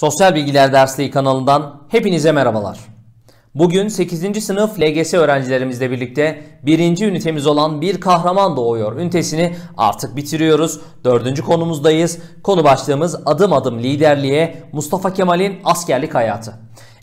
Sosyal Bilgiler Dersliği kanalından hepinize merhabalar. Bugün 8. sınıf LGS öğrencilerimizle birlikte 1. ünitemiz olan Bir Kahraman Doğuyor ünitesini artık bitiriyoruz. 4. konumuzdayız. Konu başlığımız adım adım liderliğe Mustafa Kemal'in askerlik hayatı.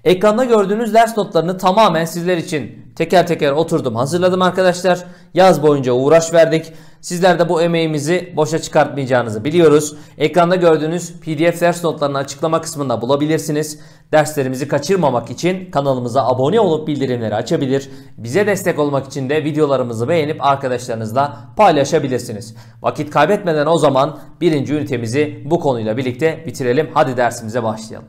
Ekranda gördüğünüz ders notlarını tamamen sizler için teker teker oturdum hazırladım arkadaşlar. Yaz boyunca uğraş verdik. Sizler de bu emeğimizi boşa çıkartmayacağınızı biliyoruz. Ekranda gördüğünüz pdf ders notlarını açıklama kısmında bulabilirsiniz. Derslerimizi kaçırmamak için kanalımıza abone olup bildirimleri açabilir. Bize destek olmak için de videolarımızı beğenip arkadaşlarınızla paylaşabilirsiniz. Vakit kaybetmeden o zaman birinci ünitemizi bu konuyla birlikte bitirelim. Hadi dersimize başlayalım.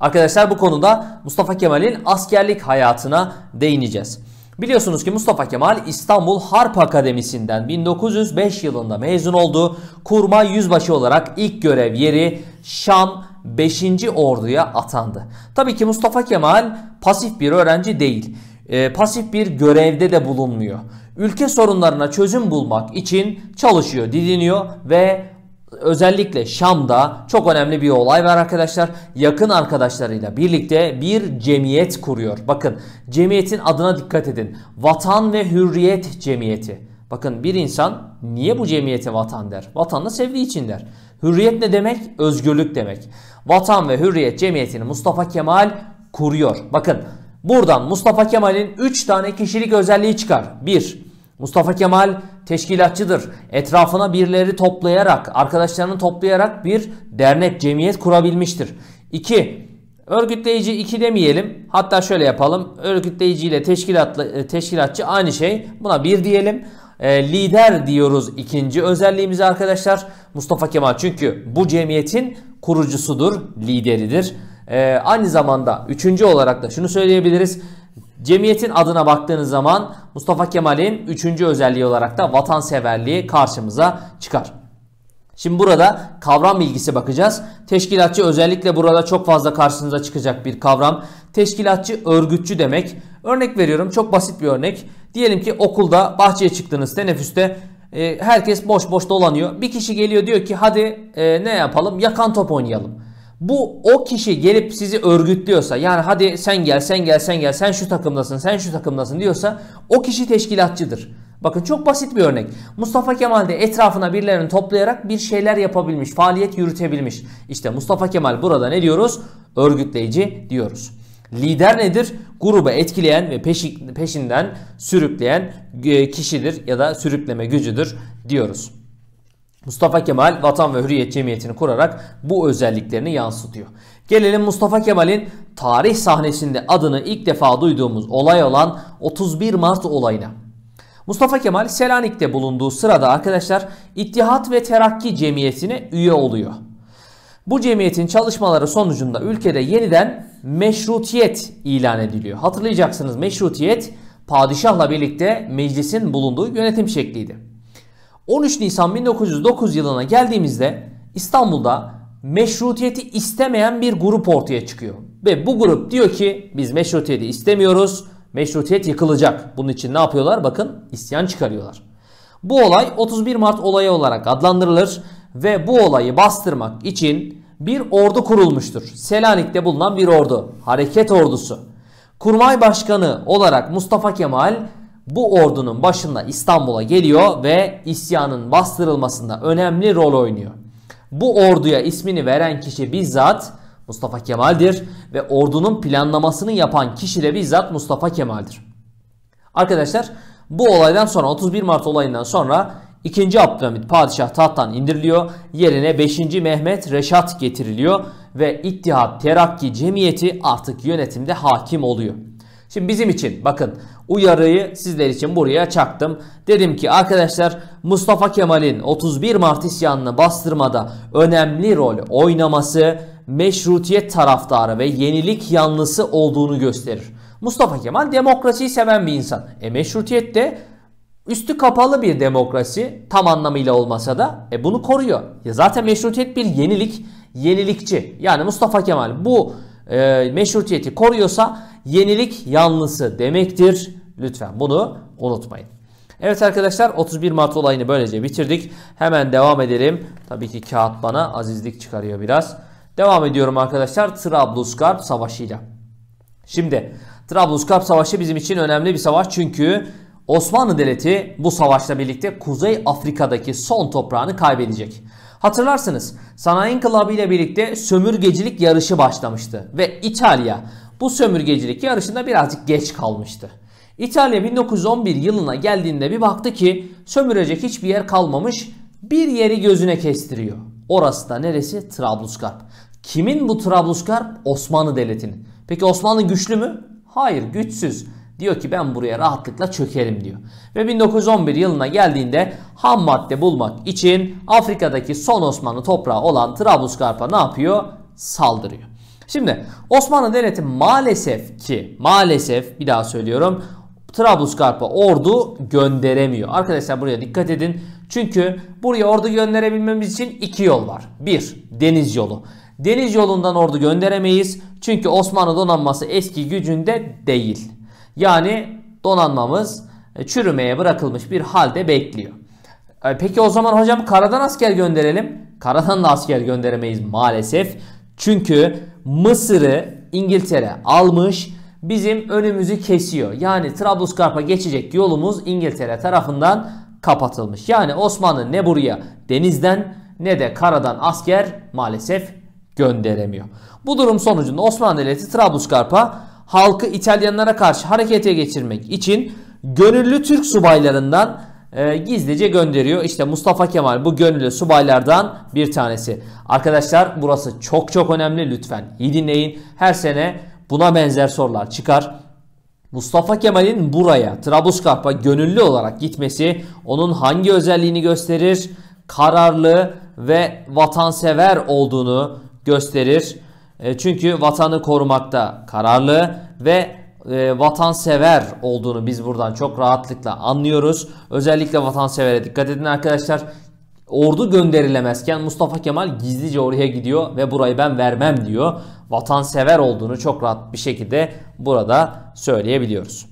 Arkadaşlar bu konuda Mustafa Kemal'in askerlik hayatına değineceğiz. Biliyorsunuz ki Mustafa Kemal İstanbul Harp Akademisi'nden 1905 yılında mezun oldu. Kurma Yüzbaşı olarak ilk görev yeri Şam 5. Ordu'ya atandı. Tabii ki Mustafa Kemal pasif bir öğrenci değil. E, pasif bir görevde de bulunmuyor. Ülke sorunlarına çözüm bulmak için çalışıyor, didiniyor ve Özellikle Şam'da çok önemli bir olay var arkadaşlar. Yakın arkadaşlarıyla birlikte bir cemiyet kuruyor. Bakın cemiyetin adına dikkat edin. Vatan ve Hürriyet Cemiyeti. Bakın bir insan niye bu cemiyete vatan der? Vatanını sevdiği için der. Hürriyet ne demek? Özgürlük demek. Vatan ve Hürriyet Cemiyeti'ni Mustafa Kemal kuruyor. Bakın buradan Mustafa Kemal'in 3 tane kişilik özelliği çıkar. 1- Mustafa Kemal teşkilatçıdır. Etrafına birileri toplayarak, arkadaşlarını toplayarak bir dernek, cemiyet kurabilmiştir. 2. Örgütleyici 2 demeyelim. Hatta şöyle yapalım. Örgütleyici ile teşkilatlı, e, teşkilatçı aynı şey. Buna 1 diyelim. E, lider diyoruz ikinci özelliğimizi arkadaşlar. Mustafa Kemal çünkü bu cemiyetin kurucusudur, lideridir. E, aynı zamanda üçüncü olarak da şunu söyleyebiliriz. Cemiyetin adına baktığınız zaman Mustafa Kemal'in üçüncü özelliği olarak da vatanseverliği karşımıza çıkar. Şimdi burada kavram bilgisi bakacağız. Teşkilatçı özellikle burada çok fazla karşınıza çıkacak bir kavram. Teşkilatçı örgütçü demek. Örnek veriyorum çok basit bir örnek. Diyelim ki okulda bahçeye çıktınız teneffüste e, herkes boş boş dolanıyor. Bir kişi geliyor diyor ki hadi e, ne yapalım yakan top oynayalım. Bu o kişi gelip sizi örgütlüyorsa yani hadi sen gel sen gel sen gel sen şu takımdasın sen şu takımdasın diyorsa o kişi teşkilatçıdır. Bakın çok basit bir örnek. Mustafa Kemal de etrafına birilerini toplayarak bir şeyler yapabilmiş, faaliyet yürütebilmiş. İşte Mustafa Kemal burada ne diyoruz? Örgütleyici diyoruz. Lider nedir? Gruba etkileyen ve peşinden sürükleyen e, kişidir ya da sürükleme gücüdür diyoruz. Mustafa Kemal Vatan ve Hürriyet Cemiyeti'ni kurarak bu özelliklerini yansıtıyor. Gelelim Mustafa Kemal'in tarih sahnesinde adını ilk defa duyduğumuz olay olan 31 Mart olayına. Mustafa Kemal Selanik'te bulunduğu sırada arkadaşlar İttihat ve Terakki Cemiyeti'ne üye oluyor. Bu cemiyetin çalışmaları sonucunda ülkede yeniden meşrutiyet ilan ediliyor. Hatırlayacaksınız meşrutiyet padişahla birlikte meclisin bulunduğu yönetim şekliydi. 13 Nisan 1909 yılına geldiğimizde İstanbul'da meşrutiyeti istemeyen bir grup ortaya çıkıyor. Ve bu grup diyor ki biz meşrutiyeti istemiyoruz. Meşrutiyet yıkılacak. Bunun için ne yapıyorlar? Bakın isyan çıkarıyorlar. Bu olay 31 Mart olayı olarak adlandırılır ve bu olayı bastırmak için bir ordu kurulmuştur. Selanik'te bulunan bir ordu. Hareket ordusu. Kurmay Başkanı olarak Mustafa Kemal bu ordunun başında İstanbul'a geliyor ve isyanın bastırılmasında önemli rol oynuyor. Bu orduya ismini veren kişi bizzat Mustafa Kemal'dir ve ordunun planlamasını yapan kişi de bizzat Mustafa Kemal'dir. Arkadaşlar bu olaydan sonra 31 Mart olayından sonra 2. Abdülhamit padişah tahttan indiriliyor. Yerine 5. Mehmet Reşat getiriliyor ve İttihat Terakki Cemiyeti artık yönetimde hakim oluyor. Şimdi bizim için bakın uyarıyı sizler için buraya çaktım. Dedim ki arkadaşlar Mustafa Kemal'in 31 Mart isyanını bastırmada önemli rol oynaması meşrutiyet taraftarı ve yenilik yanlısı olduğunu gösterir. Mustafa Kemal demokrasiyi seven bir insan. E meşrutiyet de Üstü kapalı bir demokrasi tam anlamıyla olmasa da e, bunu koruyor. Ya zaten meşrutiyet bir yenilik, yenilikçi. Yani Mustafa Kemal bu e, meşrutiyeti koruyorsa yenilik yanlısı demektir. Lütfen bunu unutmayın. Evet arkadaşlar 31 Mart olayını böylece bitirdik. Hemen devam edelim. Tabii ki kağıt bana azizlik çıkarıyor biraz. Devam ediyorum arkadaşlar Trablusgarp Savaşı'yla. Şimdi Trablusgarp Savaşı bizim için önemli bir savaş çünkü Osmanlı Devleti bu savaşla birlikte Kuzey Afrika'daki son toprağını kaybedecek. Hatırlarsınız sanayi inkılabı ile birlikte sömürgecilik yarışı başlamıştı ve İtalya bu sömürgecilik yarışında birazcık geç kalmıştı. İtalya 1911 yılına geldiğinde bir baktı ki sömürecek hiçbir yer kalmamış bir yeri gözüne kestiriyor. Orası da neresi? Trablusgarp. Kimin bu Trablusgarp? Osmanlı Devleti'nin. Peki Osmanlı güçlü mü? Hayır güçsüz. Diyor ki ben buraya rahatlıkla çökerim diyor. Ve 1911 yılına geldiğinde ham madde bulmak için Afrika'daki son Osmanlı toprağı olan Trablusgarp'a ne yapıyor? Saldırıyor. Şimdi Osmanlı Devleti maalesef ki maalesef bir daha söylüyorum Trablusgarp'a ordu gönderemiyor. Arkadaşlar buraya dikkat edin. Çünkü buraya ordu gönderebilmemiz için iki yol var. Bir, deniz yolu. Deniz yolundan ordu gönderemeyiz. Çünkü Osmanlı donanması eski gücünde değil. Yani donanmamız e, çürümeye bırakılmış bir halde bekliyor. E, peki o zaman hocam karadan asker gönderelim. Karadan da asker gönderemeyiz maalesef. Çünkü Mısır'ı İngiltere almış bizim önümüzü kesiyor. Yani Trablusgarp'a geçecek yolumuz İngiltere tarafından kapatılmış. Yani Osmanlı ne buraya denizden ne de karadan asker maalesef gönderemiyor. Bu durum sonucunda Osmanlı Devleti Trablusgarp'a halkı İtalyanlara karşı harekete geçirmek için gönüllü Türk subaylarından e, gizlice gönderiyor. İşte Mustafa Kemal bu gönüllü subaylardan bir tanesi. Arkadaşlar burası çok çok önemli lütfen iyi dinleyin. Her sene buna benzer sorular çıkar. Mustafa Kemal'in buraya Trablusgarp'a gönüllü olarak gitmesi onun hangi özelliğini gösterir? Kararlı ve vatansever olduğunu gösterir. E, çünkü vatanı korumakta kararlı ve e, vatansever olduğunu biz buradan çok rahatlıkla anlıyoruz. Özellikle vatansevere dikkat edin arkadaşlar. Ordu gönderilemezken Mustafa Kemal gizlice oraya gidiyor ve burayı ben vermem diyor. Vatansever olduğunu çok rahat bir şekilde burada söyleyebiliyoruz.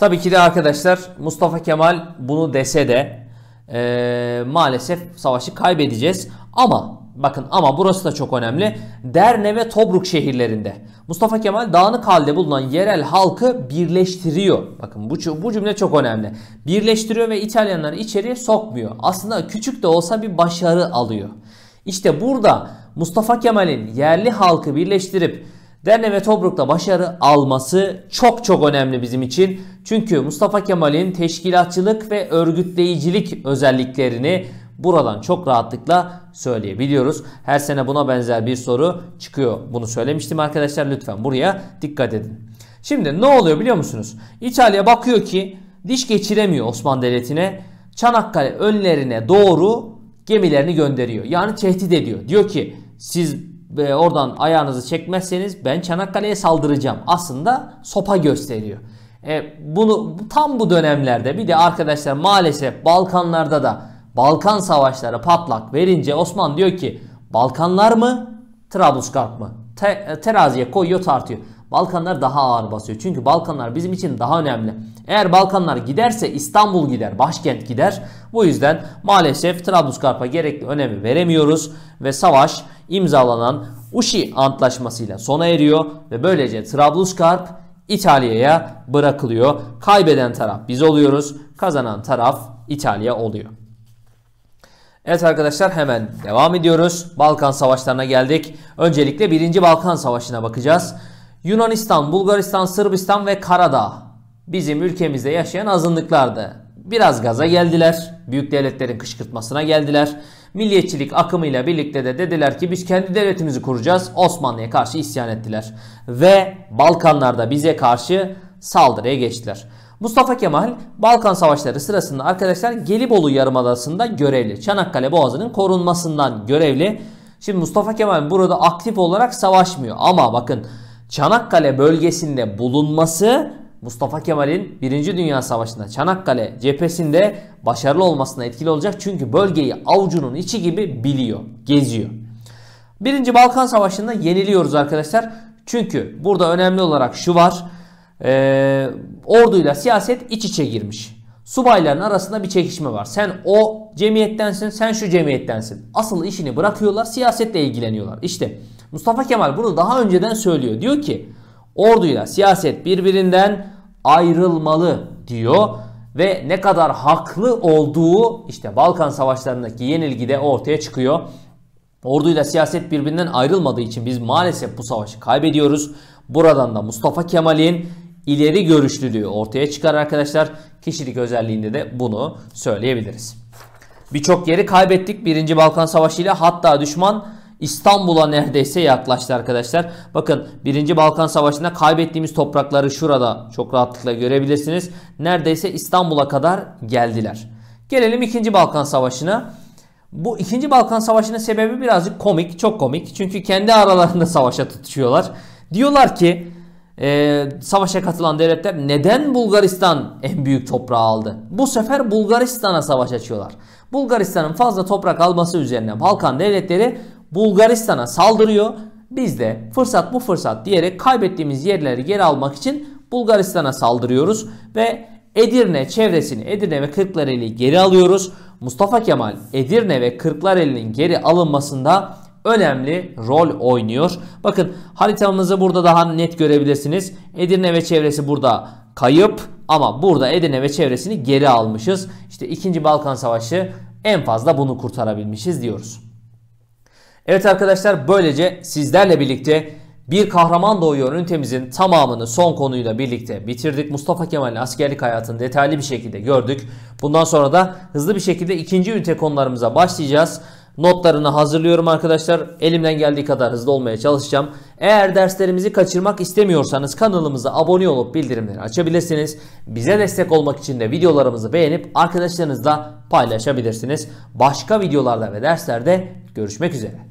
Tabii ki de arkadaşlar Mustafa Kemal bunu dese de e, maalesef savaşı kaybedeceğiz. Ama Bakın ama burası da çok önemli. Derne ve Tobruk şehirlerinde Mustafa Kemal dağınık halde bulunan yerel halkı birleştiriyor. Bakın bu, bu cümle çok önemli. Birleştiriyor ve İtalyanları içeriye sokmuyor. Aslında küçük de olsa bir başarı alıyor. İşte burada Mustafa Kemal'in yerli halkı birleştirip Derne ve Tobruk'ta başarı alması çok çok önemli bizim için. Çünkü Mustafa Kemal'in teşkilatçılık ve örgütleyicilik özelliklerini buradan çok rahatlıkla söyleyebiliyoruz. Her sene buna benzer bir soru çıkıyor. Bunu söylemiştim arkadaşlar lütfen buraya dikkat edin. Şimdi ne oluyor biliyor musunuz? İtalya bakıyor ki diş geçiremiyor Osmanlı Devleti'ne. Çanakkale önlerine doğru gemilerini gönderiyor. Yani tehdit ediyor. Diyor ki siz e, oradan ayağınızı çekmezseniz ben Çanakkale'ye saldıracağım. Aslında sopa gösteriyor. E, bunu tam bu dönemlerde bir de arkadaşlar maalesef Balkanlarda da Balkan savaşları patlak verince Osman diyor ki Balkanlar mı Trablusgarp mı? Te teraziye koyuyor tartıyor. Balkanlar daha ağır basıyor. Çünkü Balkanlar bizim için daha önemli. Eğer Balkanlar giderse İstanbul gider, başkent gider. Bu yüzden maalesef Trablusgarp'a gerekli önemi veremiyoruz ve savaş imzalanan Uşi Antlaşması'yla sona eriyor ve böylece Trablusgarp İtalya'ya bırakılıyor. Kaybeden taraf biz oluyoruz, kazanan taraf İtalya oluyor. Evet arkadaşlar hemen devam ediyoruz. Balkan savaşlarına geldik. Öncelikle 1. Balkan Savaşı'na bakacağız. Yunanistan, Bulgaristan, Sırbistan ve Karadağ bizim ülkemizde yaşayan azınlıklardı. Biraz gaza geldiler. Büyük devletlerin kışkırtmasına geldiler. Milliyetçilik akımıyla birlikte de dediler ki biz kendi devletimizi kuracağız. Osmanlı'ya karşı isyan ettiler. Ve Balkanlarda bize karşı saldırıya geçtiler. Mustafa Kemal Balkan Savaşları sırasında arkadaşlar Gelibolu Yarımadası'nda görevli. Çanakkale Boğazı'nın korunmasından görevli. Şimdi Mustafa Kemal burada aktif olarak savaşmıyor ama bakın Çanakkale bölgesinde bulunması Mustafa Kemal'in 1. Dünya Savaşı'nda Çanakkale cephesinde başarılı olmasına etkili olacak. Çünkü bölgeyi avucunun içi gibi biliyor, geziyor. 1. Balkan Savaşı'nda yeniliyoruz arkadaşlar. Çünkü burada önemli olarak şu var e, orduyla siyaset iç içe girmiş. Subayların arasında bir çekişme var. Sen o cemiyettensin, sen şu cemiyettensin. Asıl işini bırakıyorlar, siyasetle ilgileniyorlar. İşte Mustafa Kemal bunu daha önceden söylüyor. Diyor ki orduyla siyaset birbirinden ayrılmalı diyor ve ne kadar haklı olduğu işte Balkan savaşlarındaki yenilgide ortaya çıkıyor. Orduyla siyaset birbirinden ayrılmadığı için biz maalesef bu savaşı kaybediyoruz. Buradan da Mustafa Kemal'in ileri görüşlülüğü ortaya çıkar arkadaşlar. Kişilik özelliğinde de bunu söyleyebiliriz. Birçok yeri kaybettik 1. Balkan Savaşı ile hatta düşman İstanbul'a neredeyse yaklaştı arkadaşlar. Bakın 1. Balkan Savaşı'nda kaybettiğimiz toprakları şurada çok rahatlıkla görebilirsiniz. Neredeyse İstanbul'a kadar geldiler. Gelelim 2. Balkan Savaşı'na. Bu 2. Balkan Savaşı'nın sebebi birazcık komik, çok komik. Çünkü kendi aralarında savaşa tutuşuyorlar. Diyorlar ki e, savaşa katılan devletler neden Bulgaristan en büyük toprağı aldı? Bu sefer Bulgaristan'a savaş açıyorlar. Bulgaristan'ın fazla toprak alması üzerine Balkan devletleri Bulgaristan'a saldırıyor. Biz de fırsat bu fırsat diyerek kaybettiğimiz yerleri geri almak için Bulgaristan'a saldırıyoruz ve Edirne çevresini Edirne ve Kırklareli geri alıyoruz. Mustafa Kemal Edirne ve Kırklareli'nin geri alınmasında önemli rol oynuyor. Bakın haritamızı burada daha net görebilirsiniz. Edirne ve çevresi burada kayıp ama burada Edirne ve çevresini geri almışız. İşte 2. Balkan Savaşı en fazla bunu kurtarabilmişiz diyoruz. Evet arkadaşlar böylece sizlerle birlikte bir Kahraman Doğuyor ünitemizin tamamını son konuyla birlikte bitirdik. Mustafa Kemal'in askerlik hayatını detaylı bir şekilde gördük. Bundan sonra da hızlı bir şekilde ikinci ünite konularımıza başlayacağız. Notlarını hazırlıyorum arkadaşlar. Elimden geldiği kadar hızlı olmaya çalışacağım. Eğer derslerimizi kaçırmak istemiyorsanız kanalımıza abone olup bildirimleri açabilirsiniz. Bize destek olmak için de videolarımızı beğenip arkadaşlarınızla paylaşabilirsiniz. Başka videolarda ve derslerde görüşmek üzere.